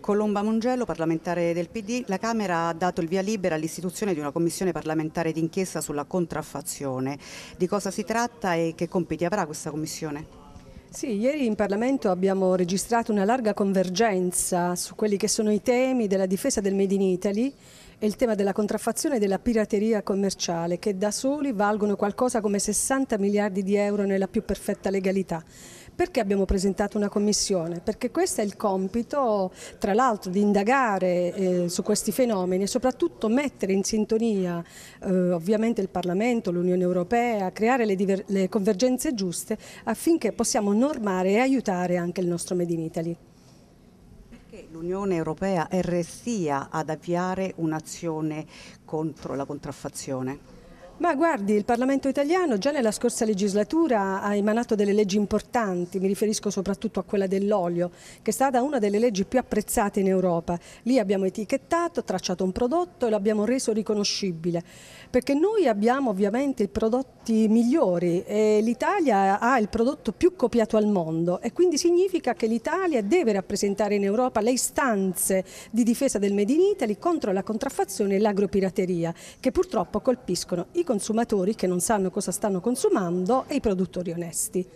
Colomba Mongello, parlamentare del PD, la Camera ha dato il via libera all'istituzione di una commissione parlamentare d'inchiesta sulla contraffazione. Di cosa si tratta e che compiti avrà questa commissione? Sì, ieri in Parlamento abbiamo registrato una larga convergenza su quelli che sono i temi della difesa del Made in Italy e il tema della contraffazione e della pirateria commerciale che da soli valgono qualcosa come 60 miliardi di euro nella più perfetta legalità. Perché abbiamo presentato una commissione? Perché questo è il compito, tra l'altro, di indagare eh, su questi fenomeni e soprattutto mettere in sintonia eh, ovviamente il Parlamento, l'Unione Europea, creare le, le convergenze giuste affinché possiamo normare e aiutare anche il nostro Made in Italy l'Unione Europea è restia ad avviare un'azione contro la contraffazione? Ma guardi, il Parlamento italiano già nella scorsa legislatura ha emanato delle leggi importanti, mi riferisco soprattutto a quella dell'olio, che è stata una delle leggi più apprezzate in Europa. Lì abbiamo etichettato, tracciato un prodotto e l'abbiamo reso riconoscibile, perché noi abbiamo ovviamente i prodotti migliori e l'Italia ha il prodotto più copiato al mondo e quindi significa che l'Italia deve rappresentare in Europa le istanze di difesa del Made in Italy contro la contraffazione e l'agropirateria, che purtroppo colpiscono i consumatori che non sanno cosa stanno consumando e i produttori onesti.